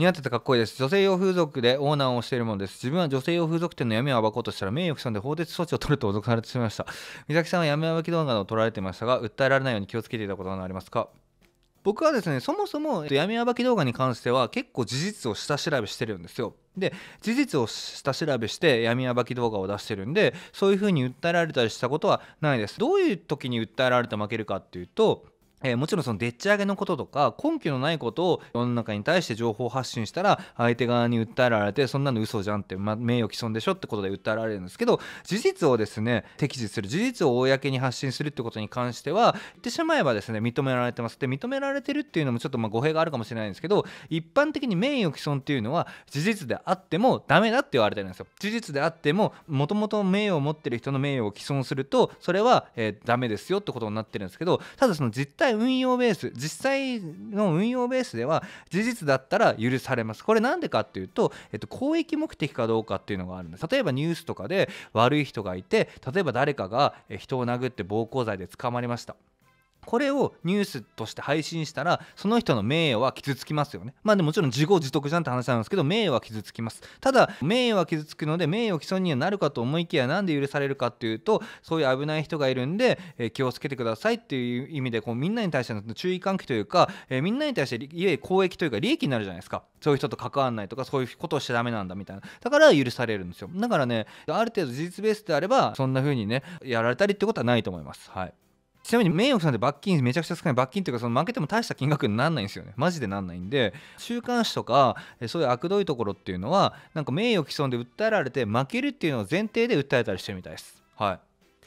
似合っててかっこいいです女性用風俗でオーナーをしているものです自分は女性用風俗店の闇を暴こうとしたら名誉毀損で法的措置を取ると脅されてしまいました美咲さんは闇暴き動画を撮られていましたが訴えられないように気をつけていたことはありますか僕はですねそもそも闇暴き動画に関しては結構事実を下調べしてるんですよで事実を下調べして闇暴き動画を出してるんでそういう風に訴えられたりしたことはないですどういう時に訴えられて負けるかっていうとえー、もちろんそのでっち上げのこととか根拠のないことを世の中に対して情報発信したら相手側に訴えられてそんなの嘘じゃんって、ま、名誉毀損でしょってことで訴えられるんですけど事実をですね適時する事実を公に発信するってことに関しては言ってしまえばですね認められてますで認められてるっていうのもちょっとま語弊があるかもしれないんですけど一般的に名誉毀損っていうのは事実であってもダメだって言われてるんですよ事実であってももともと名誉を持ってる人の名誉を毀損するとそれは、えー、ダメですよってことになってるんですけどただその実態際運用ベース実際の運用ベースでは事実だったら許されますこれ何でかっていうと、えっと、公益目的かどうかっていうのがあるんです例えばニュースとかで悪い人がいて例えば誰かが人を殴って暴行罪で捕まりましたこれをニュースとして配信したらその人の名誉は傷つきますよねまあでもちろん自業自得じゃんって話なんですけど名誉は傷つきますただ名誉は傷つくので名誉毀損にはなるかと思いきやなんで許されるかっていうとそういう危ない人がいるんで、えー、気をつけてくださいっていう意味でこうみんなに対しての注意喚起というか、えー、みんなに対していわゆる公益というか利益になるじゃないですかそういう人と関わらないとかそういうことをしちゃダメなんだみたいなだから許されるんですよだからねある程度事実ベースであればそんな風にねやられたりってことはないと思いますはいちなみに名誉さんって罰金めちゃくちゃ少ない罰金というかその負けても大した金額にならないんですよねマジでなんないんで週刊誌とかそういう悪どいところっていうのはなんか名誉毀損で訴えられて負けるっていうのを前提で訴えたりしてるみたいですはい